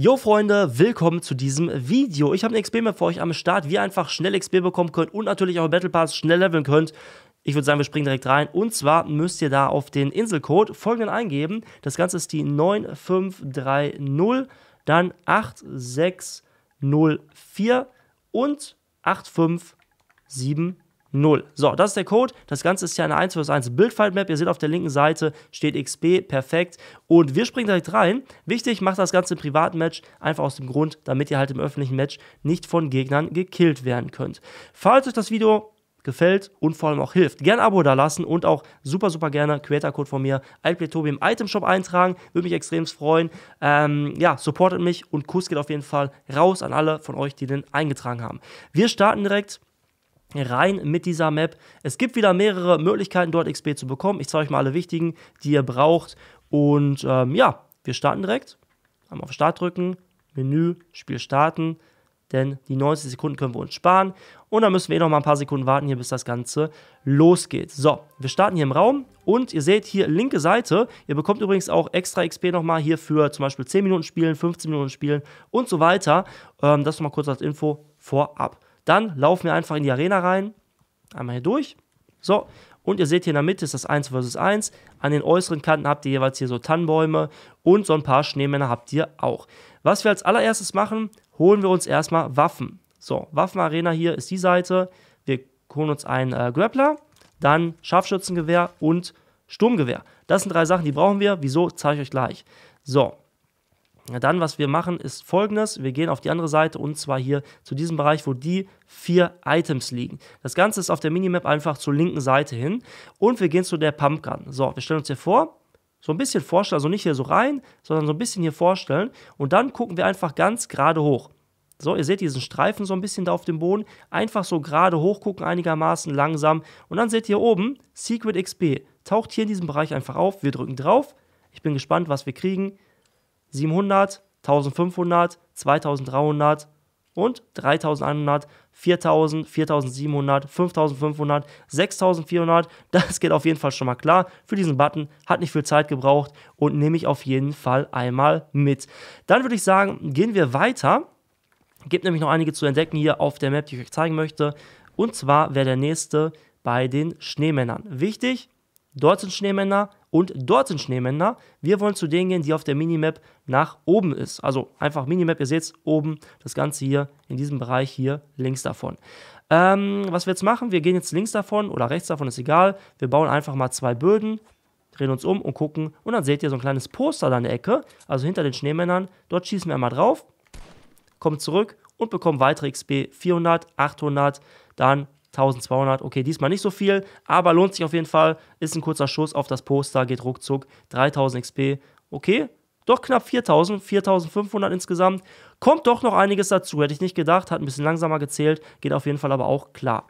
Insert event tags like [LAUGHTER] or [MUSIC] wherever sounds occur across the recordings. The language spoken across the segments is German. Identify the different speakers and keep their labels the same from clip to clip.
Speaker 1: Jo Freunde, willkommen zu diesem Video. Ich habe eine XP-Map für euch am Start, wie ihr einfach schnell XP bekommen könnt und natürlich auch Battle Pass schnell leveln könnt. Ich würde sagen, wir springen direkt rein. Und zwar müsst ihr da auf den Inselcode folgenden eingeben. Das Ganze ist die 9530, dann 8604 und 8574. 0. So, das ist der Code. Das Ganze ist ja eine 1 vs 1 Bildfile-Map. Ihr seht auf der linken Seite steht XP, perfekt. Und wir springen direkt rein. Wichtig, macht das Ganze im privaten Match, einfach aus dem Grund, damit ihr halt im öffentlichen Match nicht von Gegnern gekillt werden könnt. Falls euch das Video gefällt und vor allem auch hilft. Gerne ein Abo da lassen und auch super, super gerne Creator-Code von mir, Altplaytobi im Itemshop eintragen. Würde mich extrem freuen. Ähm, ja, supportet mich und Kuss geht auf jeden Fall raus an alle von euch, die den eingetragen haben. Wir starten direkt rein mit dieser Map. Es gibt wieder mehrere Möglichkeiten, dort XP zu bekommen. Ich zeige euch mal alle wichtigen, die ihr braucht. Und ähm, ja, wir starten direkt. Einmal auf Start drücken, Menü, Spiel starten. Denn die 90 Sekunden können wir uns sparen. Und dann müssen wir eh noch mal ein paar Sekunden warten hier, bis das Ganze losgeht. So, wir starten hier im Raum. Und ihr seht hier linke Seite. Ihr bekommt übrigens auch extra XP nochmal hier für zum Beispiel 10 Minuten spielen, 15 Minuten spielen und so weiter. Ähm, das nochmal kurz als Info vorab. Dann laufen wir einfach in die Arena rein. Einmal hier durch. So. Und ihr seht hier in der Mitte ist das 1 vs 1. An den äußeren Kanten habt ihr jeweils hier so Tannenbäume und so ein paar Schneemänner habt ihr auch. Was wir als allererstes machen, holen wir uns erstmal Waffen. So, Waffenarena hier ist die Seite. Wir holen uns einen äh, Grappler, dann Scharfschützengewehr und Sturmgewehr. Das sind drei Sachen, die brauchen wir. Wieso, zeige ich euch gleich. So, dann, was wir machen, ist folgendes. Wir gehen auf die andere Seite und zwar hier zu diesem Bereich, wo die vier Items liegen. Das Ganze ist auf der Minimap einfach zur linken Seite hin und wir gehen zu der Pumpgun. So, wir stellen uns hier vor, so ein bisschen vorstellen, also nicht hier so rein, sondern so ein bisschen hier vorstellen und dann gucken wir einfach ganz gerade hoch. So, ihr seht diesen Streifen so ein bisschen da auf dem Boden. Einfach so gerade hoch gucken, einigermaßen langsam. Und dann seht ihr oben Secret XP. Taucht hier in diesem Bereich einfach auf. Wir drücken drauf. Ich bin gespannt, was wir kriegen. 700, 1500, 2300 und 3100, 4000, 4700, 5500, 6400. Das geht auf jeden Fall schon mal klar für diesen Button. Hat nicht viel Zeit gebraucht und nehme ich auf jeden Fall einmal mit. Dann würde ich sagen, gehen wir weiter. Gibt nämlich noch einige zu entdecken hier auf der Map, die ich euch zeigen möchte. Und zwar wäre der nächste bei den Schneemännern. Wichtig, dort sind Schneemänner und dort sind Schneemänner. Wir wollen zu denen gehen, die auf der Minimap nach oben ist. Also einfach Minimap, ihr seht es oben, das Ganze hier in diesem Bereich hier links davon. Ähm, was wir jetzt machen, wir gehen jetzt links davon oder rechts davon, ist egal. Wir bauen einfach mal zwei Böden, drehen uns um und gucken. Und dann seht ihr so ein kleines Poster da in der Ecke, also hinter den Schneemännern. Dort schießen wir einmal drauf, kommen zurück und bekommen weitere XP 400, 800, dann 1200, okay, diesmal nicht so viel, aber lohnt sich auf jeden Fall. Ist ein kurzer Schuss auf das Poster, geht ruckzuck. 3000 XP, okay, doch knapp 4000, 4500 insgesamt. Kommt doch noch einiges dazu, hätte ich nicht gedacht, hat ein bisschen langsamer gezählt, geht auf jeden Fall aber auch klar.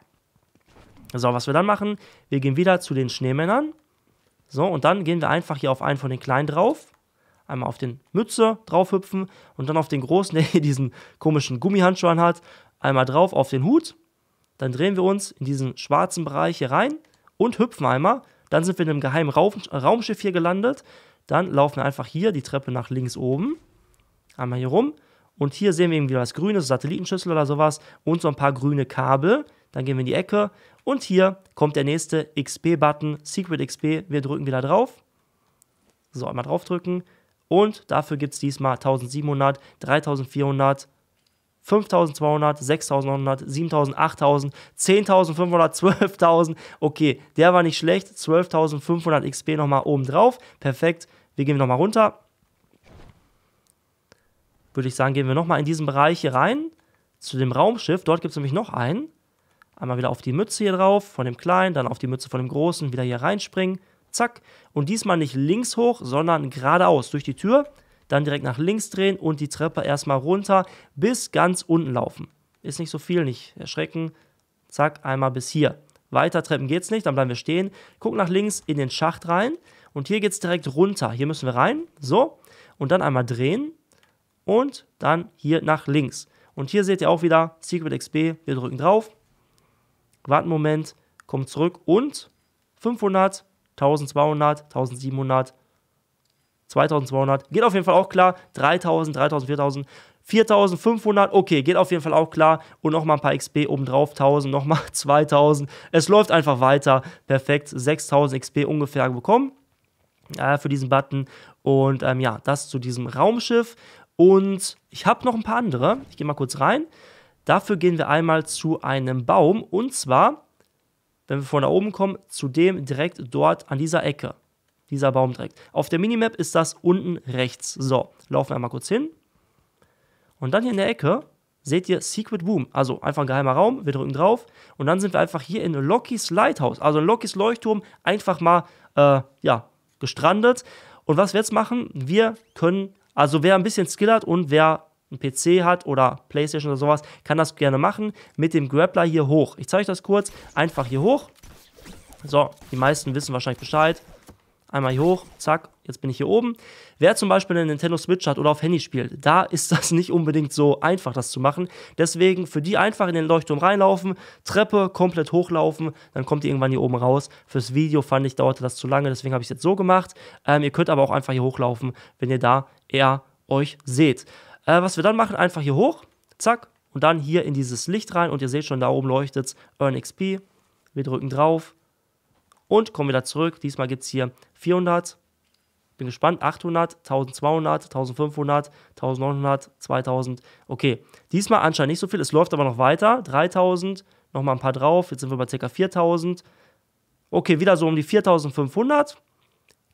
Speaker 1: So, was wir dann machen, wir gehen wieder zu den Schneemännern. So, und dann gehen wir einfach hier auf einen von den kleinen drauf. Einmal auf den Mütze draufhüpfen und dann auf den großen, [LAUGHS] der hier diesen komischen Gummihandschuh hat. Einmal drauf auf den Hut dann drehen wir uns in diesen schwarzen Bereich hier rein und hüpfen einmal. Dann sind wir in einem geheimen Raumschiff hier gelandet. Dann laufen wir einfach hier die Treppe nach links oben. Einmal hier rum. Und hier sehen wir eben wieder was Grünes, Satellitenschüssel oder sowas. Und so ein paar grüne Kabel. Dann gehen wir in die Ecke. Und hier kommt der nächste XP-Button, Secret XP. Wir drücken wieder drauf. So, einmal draufdrücken. Und dafür gibt es diesmal 1700, 3400, 5200, 6900, 7000, 8000, 10500, 12000. Okay, der war nicht schlecht. 12500 XP nochmal oben drauf. Perfekt. Wir gehen nochmal runter. Würde ich sagen, gehen wir nochmal in diesen Bereich hier rein. Zu dem Raumschiff. Dort gibt es nämlich noch einen. Einmal wieder auf die Mütze hier drauf, von dem Kleinen, dann auf die Mütze von dem Großen, wieder hier reinspringen. Zack. Und diesmal nicht links hoch, sondern geradeaus durch die Tür dann direkt nach links drehen und die Treppe erstmal runter bis ganz unten laufen. Ist nicht so viel, nicht erschrecken. Zack, einmal bis hier. Weiter Treppen geht's nicht, dann bleiben wir stehen. Gucken nach links in den Schacht rein und hier geht's direkt runter. Hier müssen wir rein, so und dann einmal drehen und dann hier nach links. Und hier seht ihr auch wieder Secret XP. Wir drücken drauf, warten einen Moment, kommen zurück und 500, 1200, 1700, 2200, geht auf jeden Fall auch klar. 3000, 3000, 4000. 4500, okay, geht auf jeden Fall auch klar. Und nochmal ein paar XP obendrauf, 1000, nochmal 2000. Es läuft einfach weiter. Perfekt, 6000 XP ungefähr bekommen äh, für diesen Button. Und ähm, ja, das zu diesem Raumschiff. Und ich habe noch ein paar andere. Ich gehe mal kurz rein. Dafür gehen wir einmal zu einem Baum. Und zwar, wenn wir von da oben kommen, zu dem direkt dort an dieser Ecke dieser Baum trägt. Auf der Minimap ist das unten rechts. So, laufen wir einmal kurz hin. Und dann hier in der Ecke seht ihr Secret Boom. Also einfach ein geheimer Raum, wir drücken drauf und dann sind wir einfach hier in Loki's Lighthouse, also in Lockys Leuchtturm, einfach mal, äh, ja, gestrandet. Und was wir jetzt machen, wir können, also wer ein bisschen Skill hat und wer einen PC hat oder Playstation oder sowas, kann das gerne machen mit dem Grappler hier hoch. Ich zeige euch das kurz, einfach hier hoch. So, die meisten wissen wahrscheinlich Bescheid einmal hier hoch, zack, jetzt bin ich hier oben. Wer zum Beispiel eine Nintendo Switch hat oder auf Handy spielt, da [LAUGHS] ist das nicht unbedingt so einfach, das zu machen. Deswegen für die einfach in den Leuchtturm reinlaufen, Treppe komplett hochlaufen, dann kommt ihr irgendwann hier oben raus. Fürs Video fand ich, dauerte das zu lange, deswegen habe ich es jetzt so gemacht. Ähm, ihr könnt aber auch einfach hier hochlaufen, wenn ihr da eher euch seht. Äh, was wir dann machen, einfach hier hoch, zack, und dann hier in dieses Licht rein und ihr seht schon, da oben leuchtet es Earn XP. Wir drücken drauf, und kommen wieder zurück. Diesmal gibt es hier 400. Bin gespannt. 800, 1200, 1500, 1900, 2000. Okay, diesmal anscheinend nicht so viel. Es läuft aber noch weiter. 3000, nochmal ein paar drauf. Jetzt sind wir bei ca. 4000. Okay, wieder so um die 4500.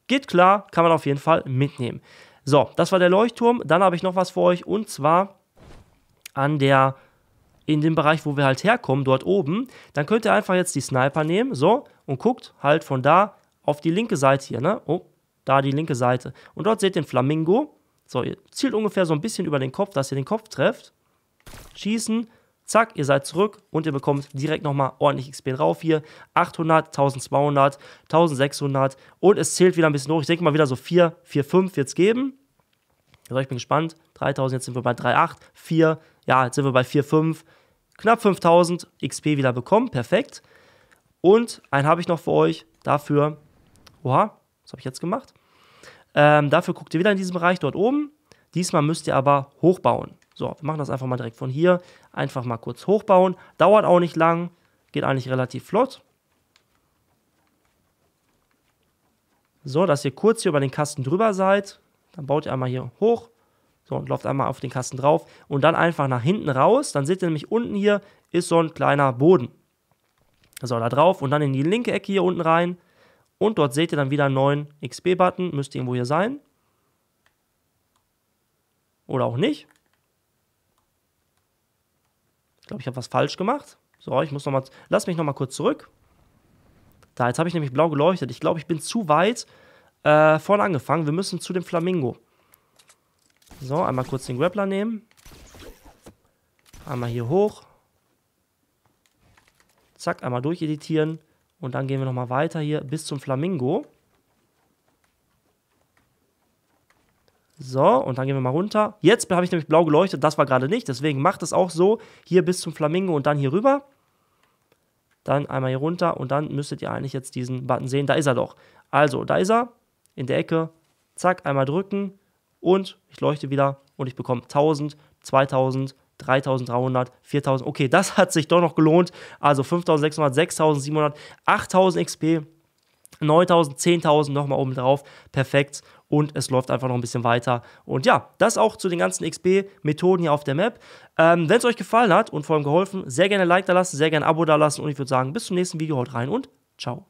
Speaker 1: Geht klar, kann man auf jeden Fall mitnehmen. So, das war der Leuchtturm. Dann habe ich noch was für euch und zwar an der in dem Bereich, wo wir halt herkommen, dort oben, dann könnt ihr einfach jetzt die Sniper nehmen, so, und guckt halt von da auf die linke Seite hier, ne? Oh, da die linke Seite. Und dort seht ihr den Flamingo. So, ihr zielt ungefähr so ein bisschen über den Kopf, dass ihr den Kopf trefft. Schießen, zack, ihr seid zurück und ihr bekommt direkt nochmal ordentlich XP drauf hier. 800, 1200, 1600 und es zählt wieder ein bisschen hoch. Ich denke mal wieder so 4, 4, 5 wird es geben. So, ich bin gespannt. 3000, jetzt sind wir bei 3,8, 4, ja, jetzt sind wir bei 4,5, knapp 5000 XP wieder bekommen, perfekt. Und einen habe ich noch für euch dafür, oha, was habe ich jetzt gemacht? Ähm, dafür guckt ihr wieder in diesem Bereich dort oben. Diesmal müsst ihr aber hochbauen. So, wir machen das einfach mal direkt von hier. Einfach mal kurz hochbauen. Dauert auch nicht lang, geht eigentlich relativ flott. So, dass ihr kurz hier über den Kasten drüber seid. Dann baut ihr einmal hier hoch. So, und läuft einmal auf den Kasten drauf und dann einfach nach hinten raus. Dann seht ihr nämlich unten hier ist so ein kleiner Boden. So, da drauf und dann in die linke Ecke hier unten rein. Und dort seht ihr dann wieder einen neuen XP-Button. Müsste irgendwo hier sein. Oder auch nicht. Ich glaube, ich habe was falsch gemacht. So, ich muss nochmal. Lass mich nochmal kurz zurück. Da, jetzt habe ich nämlich blau geleuchtet. Ich glaube, ich bin zu weit äh, vorne angefangen. Wir müssen zu dem Flamingo. So, einmal kurz den Grappler nehmen. Einmal hier hoch. Zack, einmal durcheditieren. Und dann gehen wir nochmal weiter hier bis zum Flamingo. So, und dann gehen wir mal runter. Jetzt habe ich nämlich blau geleuchtet, das war gerade nicht. Deswegen macht es auch so. Hier bis zum Flamingo und dann hier rüber. Dann einmal hier runter und dann müsstet ihr eigentlich jetzt diesen Button sehen. Da ist er doch. Also, da ist er. In der Ecke. Zack, einmal drücken und ich leuchte wieder und ich bekomme 1000, 2000, 3300, 4000. Okay, das hat sich doch noch gelohnt. Also 5600, 6700, 8000 XP, 9000, 10.000 nochmal oben drauf. Perfekt. Und es läuft einfach noch ein bisschen weiter. Und ja, das auch zu den ganzen XP-Methoden hier auf der Map. Ähm, Wenn es euch gefallen hat und vor allem geholfen, sehr gerne ein Like da lassen, sehr gerne ein Abo da lassen. Und ich würde sagen, bis zum nächsten Video. Haut rein und ciao.